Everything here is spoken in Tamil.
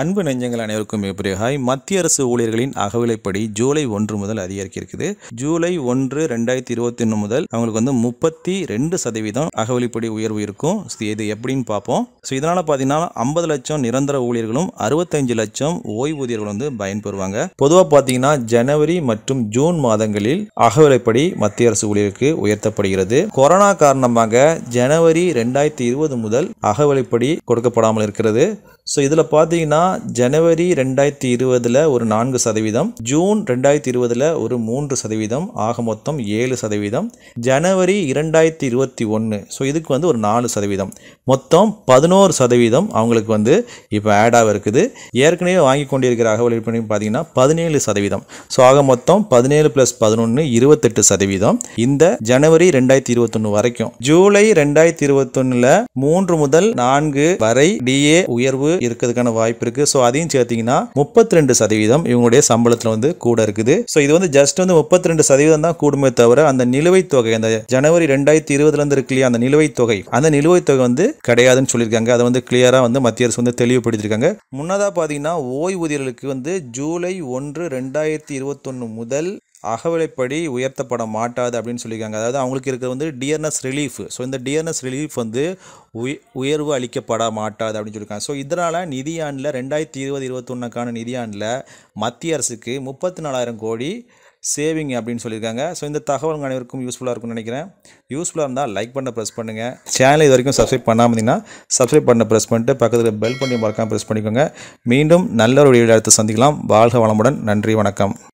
அன்பு நெஞ்சங்கள் அனைவருக்கும் எப்படி ஹாய் மத்திய அரசு ஊழியர்களின் அகவிலைப்படி ஜூலை ஒன்று முதல் அதிகரிக்க இருக்குது ஜூலை ஒன்று ரெண்டாயிரத்தி இருபத்தி ஒன்று முதல் அவங்களுக்கு வந்து முப்பத்தி ரெண்டு சதவீதம் அகவிலைப்படி உயர்வு இருக்கும் இது எப்படின்னு பார்ப்போம் ஸோ இதனால் பார்த்தீங்கன்னா ஐம்பது லட்சம் நிரந்தர ஊழியர்களும் அறுபத்தஞ்சு லட்சம் ஓய்வூதியர்கள் வந்து பயன்பெறுவாங்க பொதுவாக பார்த்தீங்கன்னா ஜனவரி மற்றும் ஜூன் மாதங்களில் அகவிலைப்படி மத்திய அரசு ஊழியருக்கு உயர்த்தப்படுகிறது கொரோனா காரணமாக ஜனவரி ரெண்டாயிரத்தி இருபது முதல் அகவிலைப்படி கொடுக்கப்படாமல் இருக்கிறது ஸோ இதில் பார்த்தீங்கன்னா பார்த்தீங்கன்னா ஜனவரி ரெண்டாயிரத்தி இருபதில் ஒரு நான்கு சதவீதம் ஜூன் ரெண்டாயிரத்தி இருபதில் ஒரு மூன்று சதவீதம் ஆக மொத்தம் ஏழு சதவீதம் ஜனவரி இரண்டாயிரத்தி இருபத்தி ஒன்று ஸோ இதுக்கு வந்து ஒரு நாலு சதவீதம் மொத்தம் பதினோரு சதவீதம் அவங்களுக்கு வந்து இப்போ ஆடாக இருக்குது ஏற்கனவே வாங்கி கொண்டிருக்கிற அகவல் விற்பனை பார்த்தீங்கன்னா பதினேழு சதவீதம் ஸோ ஆக மொத்தம் பதினேழு ப்ளஸ் பதினொன்று இருபத்தெட்டு சதவீதம் இந்த ஜனவரி ரெண்டாயிரத்தி இருபத்தொன்று வரைக்கும் ஜூலை ரெண்டாயிரத்தி இருபத்தொன்னில் மூன்று முதல் நான்கு வரை டிஏ உயர்வு இருக்கிறதுக்கான வாய்ப்பு இருக்கு ஸோ அதையும் சேர்த்தீங்கன்னா முப்பத்தி ரெண்டு சதவீதம் இவங்களுடைய சம்பளத்தில் வந்து கூட இருக்குது ஸோ இது வந்து ஜஸ்ட் வந்து முப்பத்தி ரெண்டு சதவீதம் தான் கூடுமே தவிர அந்த நிலுவைத் தொகை அந்த ஜனவரி ரெண்டாயிரத்தி இருபதுல இருந்து இருக்கு இல்லையா அந்த நிலுவைத் தொகை அந்த நிலுவைத் தொகை வந்து கிடையாதுன்னு சொல்லியிருக்காங்க அதை வந்து கிளியரா வந்து மத்திய அரசு வந்து தெளிவுபடுத்திருக்காங்க முன்னதாக பார்த்தீங்கன்னா ஓய்வூதியர்களுக்கு வந்து ஜூலை ஒன்று ரெண்டாயிரத்தி இருபத்தொன்று முதல் அகவிலைப்படி உயர்த்தப்பட மாட்டாது அப்படின்னு சொல்லியிருக்காங்க அதாவது அவங்களுக்கு இருக்கிறது வந்து டியர்னஸ் ரிலீஃப் ஸோ இந்த டியர்னஸ் ரிலீஃப் வந்து உயர்வு அளிக்கப்பட மாட்டாது அப்படின்னு சொல்லியிருக்காங்க ஸோ இதனால் நிதியாண்டில் ரெண்டாயிரத்தி இருபது இருபத்தொன்னுக்கான நிதியாண்டில் மத்திய அரசுக்கு முப்பத்தி நாலாயிரம் கோடி சேவிங் அப்படின்னு சொல்லியிருக்காங்க ஸோ இந்த தகவல் அனைவருக்கும் யூஸ்ஃபுல்லாக இருக்கும்னு நினைக்கிறேன் யூஸ்ஃபுல்லாக இருந்தால் லைக் பண்ண ப்ரெஸ் பண்ணுங்கள் சேனல் இது வரைக்கும் சப்ஸ்கிரைப் பண்ணாமல் இருந்தீங்கன்னா சப்ஸ்கிரைப் பண்ண ப்ரெஸ் பண்ணிட்டு பக்கத்தில் பெல் பண்ணி மறக்காமல் ப்ரெஸ் பண்ணிக்கோங்க மீண்டும் நல்ல ஒரு வீடியோ எடுத்து சந்திக்கலாம் வாழ்க வளமுடன் நன்றி வணக்கம்